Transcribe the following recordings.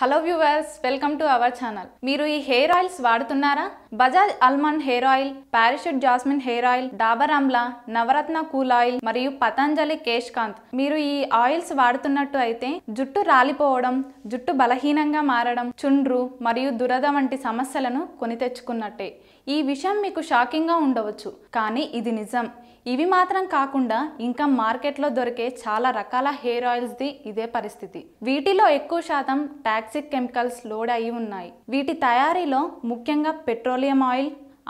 hello viewers welcome to our channel మీరు ఈ hair oils వాడుతున్నారా Bajaj almond hair oil Parachute jasmine hair oil Dabur Amla Navratna cool oil మరియు పతంజలి కేశ్కాంత్ మీరు ఈ ఆయిల్స్ వాడుతున్నట్టు అయితే జుట్టు రాలిపోవడం జుట్టు బలహీనంగా మారడం చుండ్రు మరియు దురద వంటి సమస్యలను కొని తెచ్చుకున్నట్టే ఈ విషయం మీకు షాకింగ్గా ఉండవచ్చు కానీ ఇది నిజం ఇవి మాత్రం కాకుండా ఇంకా మార్కెట్లో దొరికే చాలా రకాల హెయిర్ ఆయిల్స్ది ఇదే పరిస్థితి వీటిలో ఎక్కువ శాతం టాక్సిక్ కెమికల్స్ లోడ్ అయి ఉన్నాయి వీటి తయారీలో ముఖ్యంగా petrol petroleum oil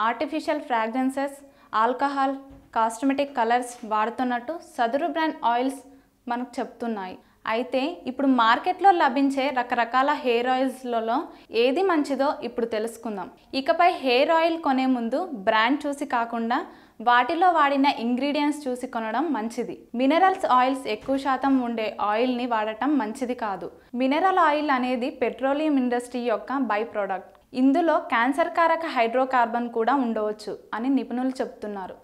artificial fragrances alcohol cosmetic colours వాడుతున్నట్టు సదురు బ్రాండ్ ఆయిల్స్ మనకు చెప్తున్నాయి అయితే ఇప్పుడు మార్కెట్లో లభించే రకరకాల హెయిర్ ఆయిల్స్లలో ఏది మంచిదో ఇప్పుడు తెలుసుకుందాం ఇకపై హెయిర్ ఆయిల్ కొనే ముందు బ్రాండ్ చూసి కాకుండా వాటిలో వాడిన ఇంగ్రీడియంట్స్ చూసి కొనడం మంచిది మినరల్స్ ఆయిల్స్ ఎక్కువ శాతం ఉండే ఆయిల్ని వాడటం మంచిది కాదు మినరల్ ఆయిల్ అనేది పెట్రోలియం ఇండస్ట్రీ యొక్క బై ప్రోడక్ట్ ఇందులో క్యాన్సర్ కారక హైడ్రోకార్బన్ కూడా ఉండవచ్చు అని నిపుణులు చెప్తున్నారు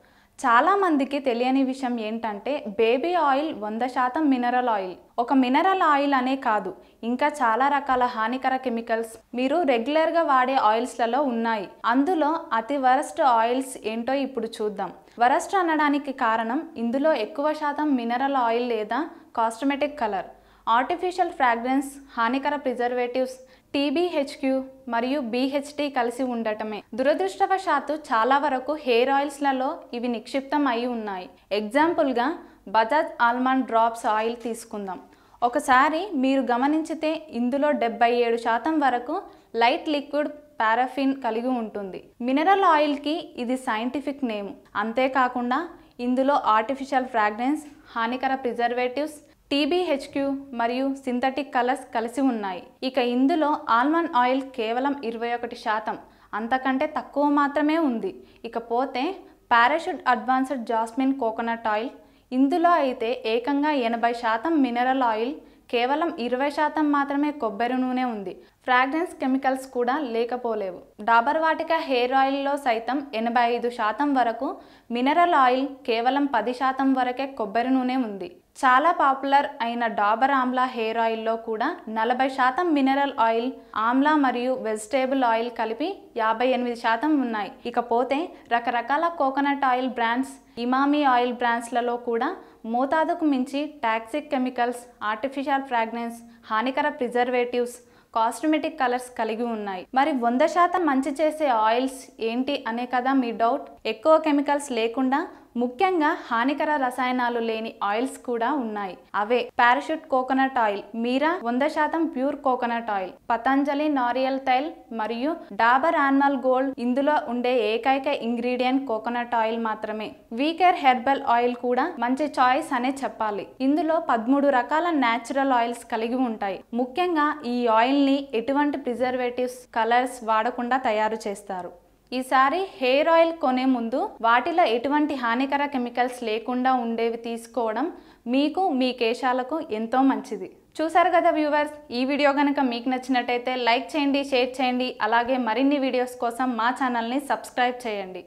చాలామందికి తెలియని విషయం ఏంటంటే బేబీ ఆయిల్ వంద శాతం మినరల్ ఆయిల్ ఒక మినరల్ ఆయిల్ అనే కాదు ఇంకా చాలా రకాల హానికర కెమికల్స్ మీరు రెగ్యులర్గా వాడే ఆయిల్స్లలో ఉన్నాయి అందులో అతి వరస్ట్ ఆయిల్స్ ఏంటో ఇప్పుడు చూద్దాం వరస్ట్ అనడానికి కారణం ఇందులో ఎక్కువ శాతం మినరల్ ఆయిల్ లేదా కాస్మెటిక్ కలర్ ఆర్టిఫిషియల్ ఫ్రాగ్రెన్స్ హానికర ప్రిజర్వేటివ్స్ టీబీహెచ్క్యూ మరియు బీహెచ్టీ కలిసి ఉండటమే దురదృష్టవశాత్తు చాలా వరకు హెయిర్ ఆయిల్స్లలో ఇవి నిక్షిప్తం అయి ఉన్నాయి ఎగ్జాంపుల్గా బజాజ్ ఆల్మండ్ డ్రాప్స్ ఆయిల్ తీసుకుందాం ఒకసారి మీరు గమనించితే ఇందులో డెబ్బై ఏడు శాతం వరకు లైట్ లిక్విడ్ పారాఫిన్ కలిగి ఉంటుంది మినరల్ ఆయిల్కి ఇది సైంటిఫిక్ నేమ్ అంతేకాకుండా ఇందులో ఆర్టిఫిషియల్ ఫ్రాగ్రెన్స్ హానికర ప్రిజర్వేటివ్స్ టీబీహెచ్క్యూ మరియు సింథటిక్ కలర్స్ కలిసి ఉన్నాయి ఇక ఇందులో ఆల్మండ్ ఆయిల్ కేవలం ఇరవై ఒకటి శాతం అంతకంటే తక్కువ మాత్రమే ఉంది ఇకపోతే Parachute advanced jasmine coconut oil ఇందులో అయితే ఏకంగా ఎనభై శాతం మినరల్ ఆయిల్ కేవలం ఇరవై శాతం మాత్రమే కొబ్బరి నూనె ఉంది ఫ్రాగ్రెన్స్ కెమికల్స్ కూడా లేకపోలేవు డాబర్ వాటిక హెయిర్ ఆయిల్లో సైతం ఎనభై ఐదు శాతం వరకు మినరల్ ఆయిల్ కేవలం పది శాతం వరకే కొబ్బరి నూనె ఉంది చాలా పాపులర్ అయిన డాబర్ ఆమ్లా హెయిర్ ఆయిల్లో కూడా నలభై శాతం మినరల్ ఆయిల్ ఆమ్లా మరియు వెజిటేబుల్ ఆయిల్ కలిపి యాభై ఎనిమిది శాతం ఉన్నాయి ఇకపోతే రకరకాల coconut oil brands Emami oil బ్రాండ్స్లలో కూడా మోతాదుకు మించి టాక్సిక్ కెమికల్స్ ఆర్టిఫిషియల్ ఫ్రాగ్రెన్స్ హానికర ప్రిజర్వేటివ్స్ కాస్మెటిక్ కలర్స్ కలిగి ఉన్నాయి మరి వంద శాతం మంచి చేసే ఆయిల్స్ ఏంటి అనే కదా మీ డౌట్ ఎక్కువ కెమికల్స్ లేకుండా ముఖ్యంగా హానికర రసాయనాలు లేని ఆయిల్స్ కూడా ఉన్నాయి అవే పారాషూట్ కోకోనట్ ఆయిల్ మీరా వంద శాతం pure coconut oil Patanjali Nariyal Tail మరియు డాబర్ ఆన్మల్ గోల్డ్ ఇందులో ఉండే ఏకైక ఇంగ్రీడియంట్ కోకోనట్ ఆయిల్ మాత్రమే వీకర్ హెర్బల్ ఆయిల్ కూడా మంచి చాయిస్ అనే చెప్పాలి ఇందులో పదమూడు రకాల న్యాచురల్ ఆయిల్స్ కలిగి ఉంటాయి ముఖ్యంగా ఈ ఆయిల్ని ఎటువంటి ప్రిజర్వేటివ్స్ కలర్స్ వాడకుండా తయారు చేస్తారు ఈసారి హెయిర్ ఆయిల్ కొనే ముందు వాటిలో ఎటువంటి హానికర కెమికల్స్ లేకుండా ఉండేవి తీసుకోవడం మీకు మీ కేశాలకు ఎంతో మంచిది చూసారు కదా వ్యూవర్స్ ఈ వీడియో కనుక మీకు నచ్చినట్టయితే లైక్ చేయండి షేర్ చేయండి అలాగే మరిన్ని వీడియోస్ కోసం మా ఛానల్ని సబ్స్క్రైబ్ చేయండి